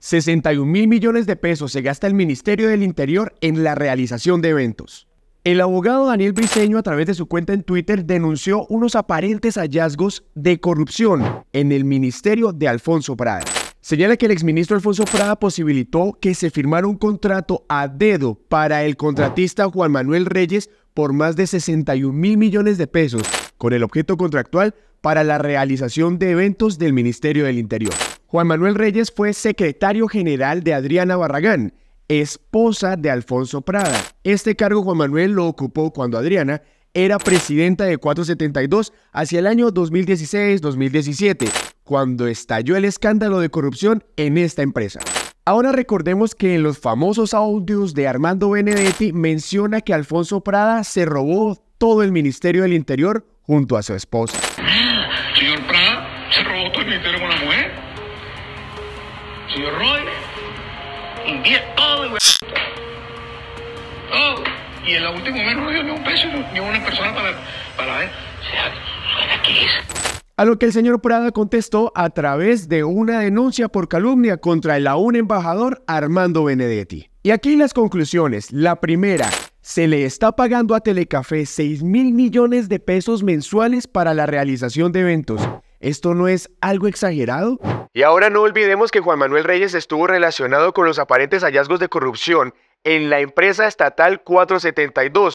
61 mil millones de pesos se gasta el Ministerio del Interior en la realización de eventos. El abogado Daniel Briceño a través de su cuenta en Twitter denunció unos aparentes hallazgos de corrupción en el ministerio de Alfonso Prada. Señala que el exministro Alfonso Prada posibilitó que se firmara un contrato a dedo para el contratista Juan Manuel Reyes por más de 61 mil millones de pesos, con el objeto contractual para la realización de eventos del Ministerio del Interior. Juan Manuel Reyes fue secretario general de Adriana Barragán, esposa de Alfonso Prada. Este cargo Juan Manuel lo ocupó cuando Adriana era presidenta de 472 hacia el año 2016-2017, cuando estalló el escándalo de corrupción en esta empresa. Ahora recordemos que en los famosos audios de Armando Benedetti menciona que Alfonso Prada se robó todo el Ministerio del Interior junto a su esposa. Ah, señor Prada, se robó el Ministerio la mujer una persona A lo que el señor Prada contestó a través de una denuncia por calumnia contra el aún embajador Armando Benedetti. Y aquí las conclusiones. La primera, se le está pagando a Telecafé 6 mil millones de pesos mensuales para la realización de eventos. ¿Esto no es algo exagerado? Y ahora no olvidemos que Juan Manuel Reyes estuvo relacionado con los aparentes hallazgos de corrupción en la empresa estatal 472,